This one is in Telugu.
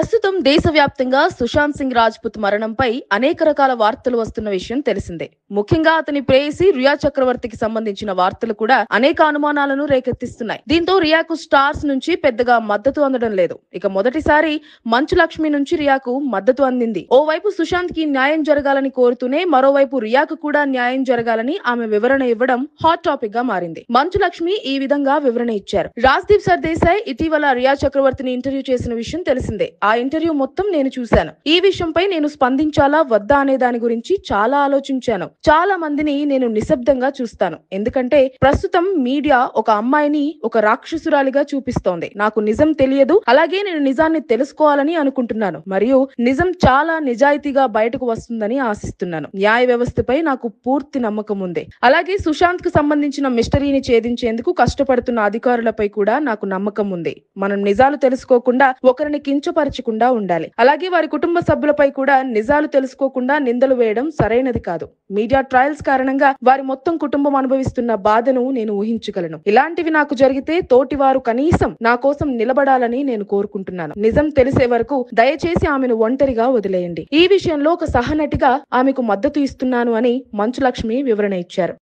ప్రస్తుతం దేశవ్యాప్తంగా సుశాంత్ సింగ్ రాజ్పుత్ మరణంపై అనేక రకాల వార్తలు వస్తున్న విషయం తెలిసిందే ముఖ్యంగా అతని ప్రేయసి రియా చక్రవర్తికి సంబంధించిన వార్తలు కూడా అనేక అనుమానాలను రేకెత్తిస్తున్నాయి దీంతో రియాకు స్టార్స్ నుంచి పెద్దగా మద్దతు అందడం లేదు ఇక మొదటిసారి మంచు లక్ష్మి నుంచి రియాకు మద్దతు అందింది ఓవైపు సుశాంత్ కి న్యాయం జరగాలని కోరుతూనే మరోవైపు రియాకు కూడా న్యాయం జరగాలని ఆమె వివరణ ఇవ్వడం హాట్ టాపిక్ గా మారింది మంచు లక్ష్మి ఈ విధంగా వివరణ ఇచ్చారు రాజ్దీప్ సర్దేశాయ్ ఇటీవల రియా చక్రవర్తిని ఇంటర్వ్యూ చేసిన విషయం తెలిసిందే ఆ ఆ ఇంటర్వ్యూ మొత్తం నేను చూశాను ఈ విషయంపై నేను స్పందించాలా వద్దా అనే దాని గురించి చాలా ఆలోచించాను చాలా మందిని నేను నిశ్శబ్దంగా చూస్తాను ఎందుకంటే ప్రస్తుతం మీడియా ఒక అమ్మాయిని ఒక రాక్షసురాలిగా చూపిస్తోంది నాకు నిజం తెలియదు అలాగే నేను నిజాన్ని తెలుసుకోవాలని అనుకుంటున్నాను మరియు నిజం చాలా నిజాయితీగా బయటకు వస్తుందని ఆశిస్తున్నాను న్యాయ వ్యవస్థపై నాకు పూర్తి నమ్మకం ఉంది అలాగే సుశాంత్ కు సంబంధించిన మిస్టరీని ఛేదించేందుకు కష్టపడుతున్న అధికారులపై కూడా నాకు నమ్మకం ఉంది మనం నిజాలు తెలుసుకోకుండా ఒకరిని కించపరిచే చర్చించకుండా ఉండాలి అలాగే వారి కుటుంబ సభ్యులపై కూడా నిజాలు తెలుసుకోకుండా నిందలు వేయడం సరైనది కాదు మీడియా ట్రయల్స్ కారణంగా వారి మొత్తం కుటుంబం అనుభవిస్తున్న బాధను నేను ఊహించగలను ఇలాంటివి నాకు జరిగితే తోటి వారు కనీసం నా కోసం నిలబడాలని నేను కోరుకుంటున్నాను నిజం తెలిసే వరకు దయచేసి ఆమెను ఒంటరిగా వదిలేయండి ఈ విషయంలో ఒక సహనటిగా ఆమెకు మద్దతు ఇస్తున్నాను అని మంచులక్ష్మి వివరణ ఇచ్చారు